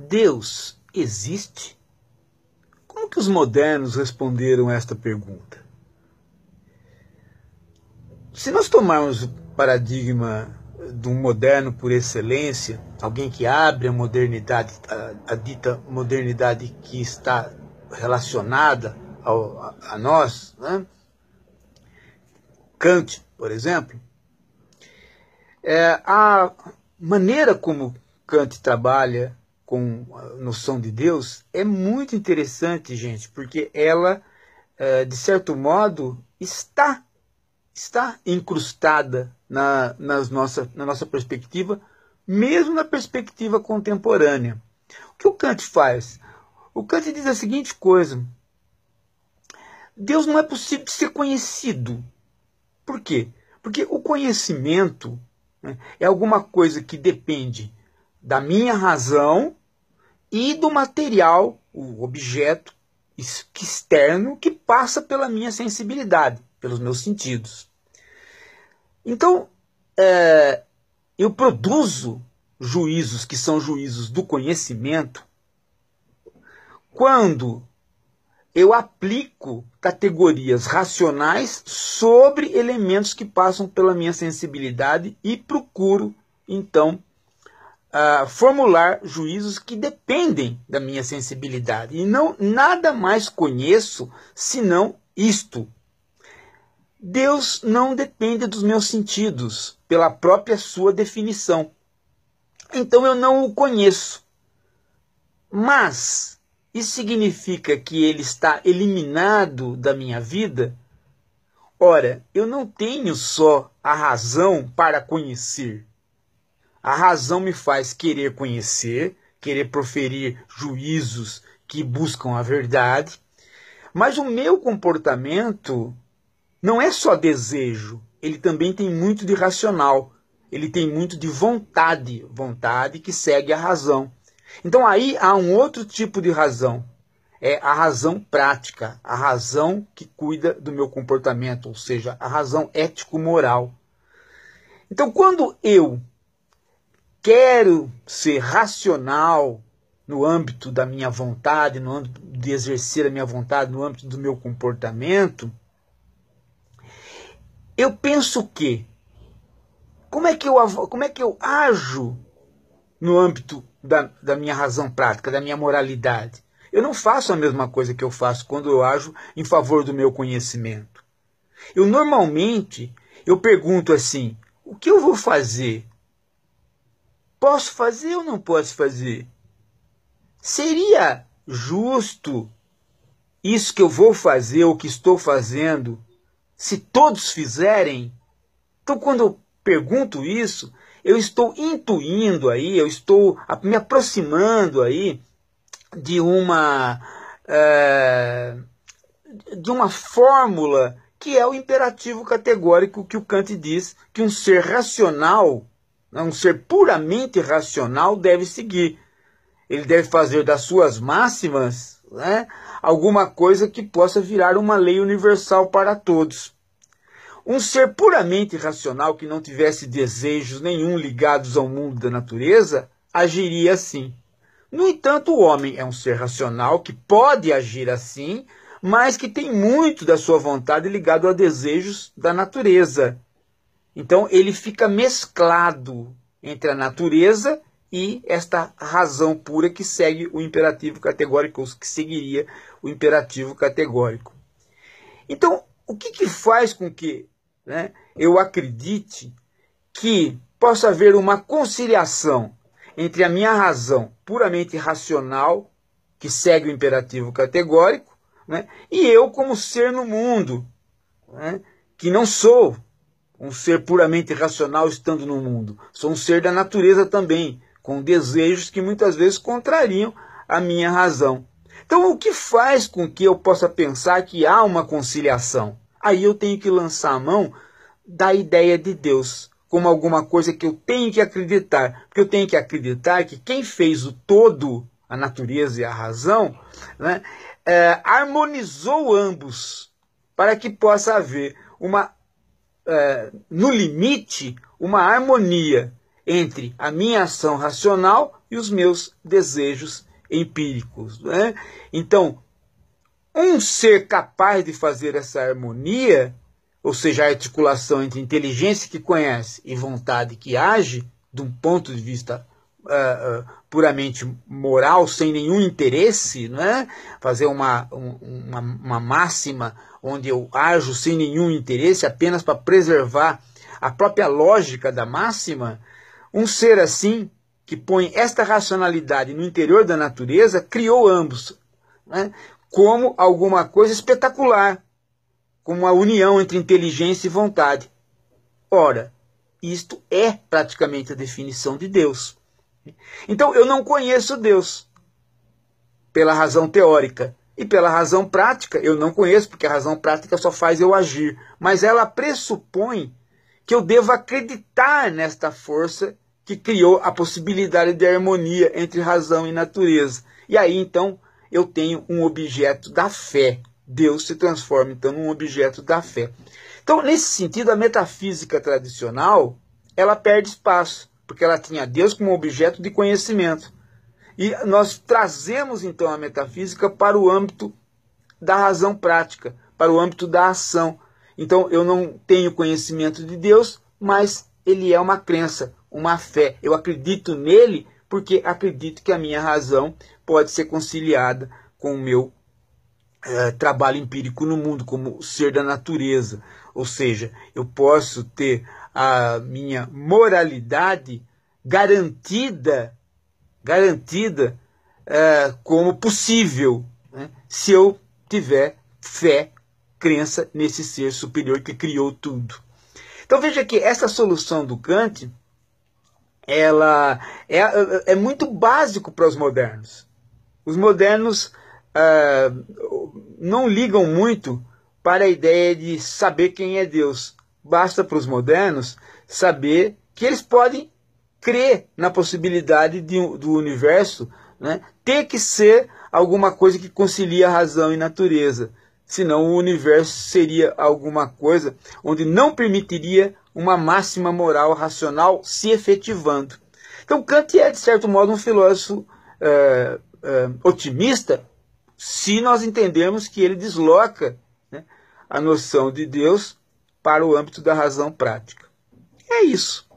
Deus existe? Como que os modernos responderam a esta pergunta? Se nós tomarmos o paradigma do moderno por excelência, alguém que abre a modernidade, a, a dita modernidade que está relacionada ao, a, a, nós, né? Kant, por exemplo, é, a maneira como Kant trabalha com a noção de Deus é muito interessante, gente, porque ela, é, de certo modo, está está incrustada na, nas nossa, na nossa perspectiva, mesmo na perspectiva contemporânea. O que o Kant faz? O Kant diz a seguinte coisa: Deus não é possível de ser conhecido. Por quê? Porque o conhecimento né, é alguma coisa que depende da minha razão e do material, o objeto externo que passa pela minha sensibilidade, pelos meus sentidos. Então, é, eu produzo juízos que são juízos do conhecimento quando eu aplico categorias racionais sobre elementos que passam pela minha sensibilidade e procuro, então, uh, formular juízos que dependem da minha sensibilidade. E não nada mais conheço senão isto. Deus não depende dos meus sentidos, pela própria sua definição. Então eu não o conheço. Mas isso significa que ele está eliminado da minha vida? Ora, eu não tenho só a razão para conhecer a razão me faz querer conhecer, querer proferir juízos que buscam a verdade, mas o meu comportamento não é só desejo, ele também tem muito de racional, ele tem muito de vontade, vontade que segue a razão. Então aí há um outro tipo de razão, é a razão prática, a razão que cuida do meu comportamento, ou seja, a razão ético-moral. Então, quando eu quero ser racional no âmbito da minha vontade, no âmbito de exercer a minha vontade, no âmbito do meu comportamento, eu penso que como é que eu como é que eu ajo no âmbito da, da minha razão prática, da minha moralidade? Eu não faço a mesma coisa que eu faço quando eu ajo em favor do meu conhecimento. Eu normalmente eu pergunto assim: o que eu vou fazer Posso fazer ou não posso fazer? Seria justo isso que eu vou fazer, o que estou fazendo, se todos fizerem? Então, quando eu pergunto isso, eu estou intuindo aí, eu estou me aproximando aí de uma é, de uma fórmula que é o imperativo categórico que o Kant diz que um ser racional um ser puramente racional deve seguir. Ele deve fazer das suas máximas né, alguma coisa que possa virar uma lei universal para todos. Um ser puramente racional que não tivesse desejos nenhum ligados ao mundo da natureza agiria assim. No entanto, o homem é um ser racional que pode agir assim, mas que tem muito da sua vontade ligado a desejos da natureza. Então ele fica mesclado entre a natureza e esta razão pura que segue o imperativo categórico, ou que seguiria o imperativo categórico. Então, o que, que faz com que né, eu acredite que possa haver uma conciliação entre a minha razão puramente racional, que segue o imperativo categórico, né, e eu como ser no mundo, né, que não sou, um ser puramente racional estando no mundo. Sou um ser da natureza também, com desejos que muitas vezes contrariam a minha razão. Então, o que faz com que eu possa pensar que há uma conciliação? Aí eu tenho que lançar a mão da ideia de Deus como alguma coisa que eu tenho que acreditar, porque eu tenho que acreditar que quem fez o todo, a natureza e a razão, né, é, harmonizou ambos para que possa haver uma é, no limite, uma harmonia entre a minha ação racional e os meus desejos empíricos. Né? Então, um ser capaz de fazer essa harmonia, ou seja, a articulação entre inteligência que conhece e vontade que age, de um ponto de vista uh, puramente moral, sem nenhum interesse, é? fazer uma, uma, uma máxima onde eu ajo sem nenhum interesse, apenas para preservar a própria lógica da máxima, um ser assim, que põe esta racionalidade no interior da natureza, criou ambos né? como alguma coisa espetacular, como a união entre inteligência e vontade. Ora, isto é praticamente a definição de Deus. Então eu não conheço Deus pela razão teórica e pela razão prática eu não conheço, porque a razão prática só faz eu agir, mas ela pressupõe que eu devo acreditar nesta força que criou a possibilidade de harmonia entre razão e natureza. E aí então eu tenho um objeto da fé. Deus se transforma então num objeto da fé. Então, nesse sentido, a metafísica tradicional, ela perde espaço porque ela tinha Deus como objeto de conhecimento. E nós trazemos então a metafísica para o âmbito da razão prática, para o âmbito da ação. Então eu não tenho conhecimento de Deus, mas ele é uma crença, uma fé. Eu acredito nele porque acredito que a minha razão pode ser conciliada com o meu é, trabalho empírico no mundo, como ser da natureza. Ou seja, eu posso ter a minha moralidade garantida, garantida é, como possível, né? se eu tiver fé, crença nesse ser superior que criou tudo. Então veja que essa solução do Kant ela é, é muito básico para os modernos. Os modernos é, não ligam muito para a ideia de saber quem é Deus basta para os modernos saber que eles podem crer na possibilidade de, do universo né, ter que ser alguma coisa que concilia razão e natureza. Senão o universo seria alguma coisa onde não permitiria uma máxima moral racional se efetivando. Então Kant é, de certo modo, um filósofo é, é, otimista se nós entendermos que ele desloca né, a noção de Deus para o âmbito da razão prática. É isso.